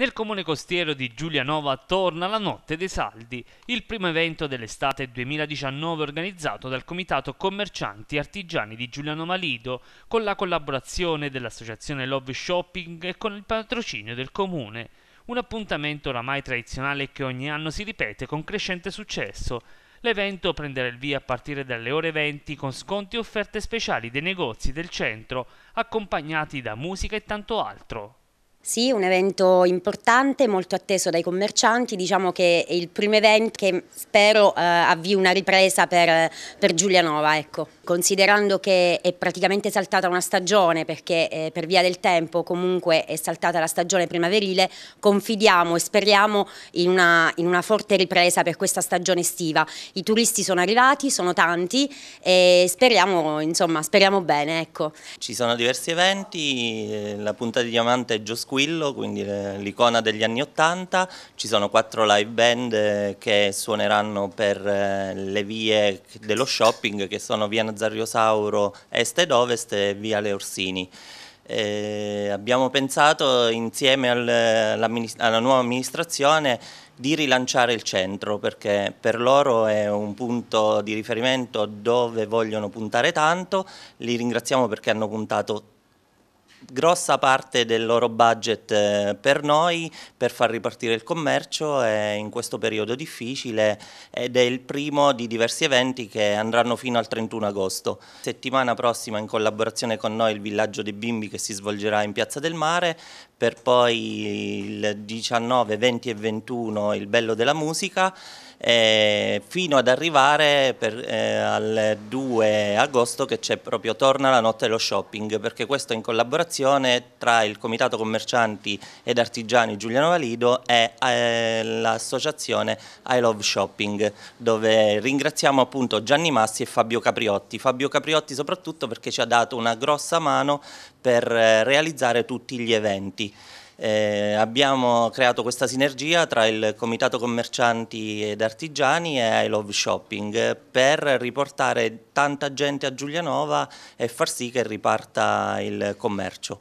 Nel comune costiero di Giulianova torna la Notte dei Saldi, il primo evento dell'estate 2019 organizzato dal Comitato Commercianti Artigiani di Giulianova Lido, con la collaborazione dell'associazione Love Shopping e con il patrocinio del comune. Un appuntamento oramai tradizionale che ogni anno si ripete con crescente successo. L'evento prenderà il via a partire dalle ore 20 con sconti e offerte speciali dei negozi del centro, accompagnati da musica e tanto altro. Sì, un evento importante, molto atteso dai commercianti, diciamo che è il primo evento che spero eh, avvii una ripresa per, per Giulianova, ecco. considerando che è praticamente saltata una stagione perché eh, per via del tempo comunque è saltata la stagione primaverile, confidiamo e speriamo in una, in una forte ripresa per questa stagione estiva. I turisti sono arrivati, sono tanti e speriamo, insomma, speriamo bene. Ecco. Ci sono diversi eventi, eh, la punta di diamante è Giosco Squillo, quindi l'icona degli anni Ottanta, ci sono quattro live band eh, che suoneranno per eh, le vie dello shopping che sono via Nazariosauro est ed ovest e via Le Orsini. Eh, abbiamo pensato insieme al, alla nuova amministrazione di rilanciare il centro perché per loro è un punto di riferimento dove vogliono puntare tanto, li ringraziamo perché hanno puntato grossa parte del loro budget eh, per noi per far ripartire il commercio in questo periodo difficile ed è il primo di diversi eventi che andranno fino al 31 agosto. Settimana prossima in collaborazione con noi il villaggio dei bimbi che si svolgerà in Piazza del Mare per poi il 19, 20 e 21 il bello della musica eh, fino ad arrivare per, eh, al 2 agosto che c'è proprio Torna la notte dello shopping, perché questo è in collaborazione tra il Comitato Commercianti ed Artigiani Giuliano Valido e eh, l'associazione I Love Shopping, dove ringraziamo appunto Gianni Massi e Fabio Capriotti. Fabio Capriotti soprattutto perché ci ha dato una grossa mano per eh, realizzare tutti gli eventi. Eh, abbiamo creato questa sinergia tra il Comitato Commercianti ed Artigiani e I Love Shopping per riportare tanta gente a Giulianova e far sì che riparta il commercio.